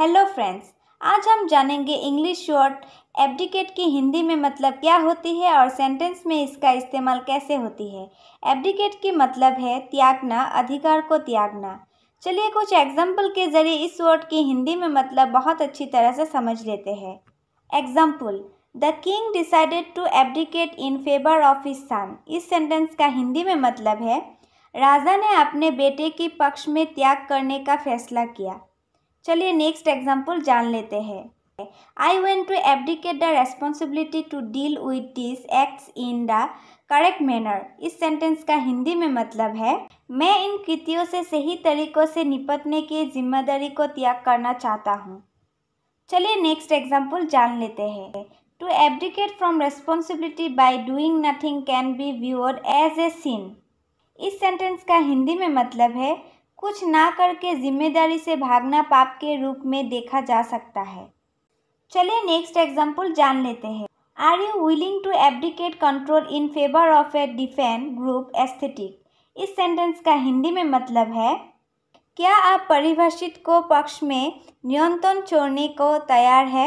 hello friends आज हम जानेंगे इंग्लिश शॉर्ट एब्डिकेट की हिंदी में मतलब क्या होती है और सेंटेंस में इसका इस्तेमाल कैसे होती है एब्डिकेट की मतलब है त्यागना अधिकार को त्यागना चलिए कुछ एग्जाम्पल के ज़रिए इस वर्ड की हिंदी में मतलब बहुत अच्छी तरह से समझ लेते हैं example the king decided to abdicate in favour of his son इस सेंटेंस का हिंदी में मतलब है राजा ने अपने बेटे के पक्ष में त्याग करने का फैसला किया चलिए नेक्स्ट एग्जाम्पल जान लेते हैं I went to abdicate the responsibility to deal with this acts in the correct manner इस सेंटेंस का हिंदी में मतलब है मैं इन कृतियों से सही तरीक़ों से निपटने की जिम्मेदारी को त्याग करना चाहता हूँ चलिए नेक्स्ट एग्जाम्पल जान लेते हैं to abdicate from responsibility by doing nothing can be viewed as a sin इस सेंटेंस का हिंदी में मतलब है कुछ ना करके जिम्मेदारी से भागना पाप के रूप में देखा जा सकता है चलिए नेक्स्ट एग्जाम्पल जान लेते हैं are you willing to abdicate control in favour of a different group aesthetic इस सेंटेंस का हिंदी में मतलब है क्या आप परिभाषित को पक्ष में नियंत्रण छोड़ने को तैयार है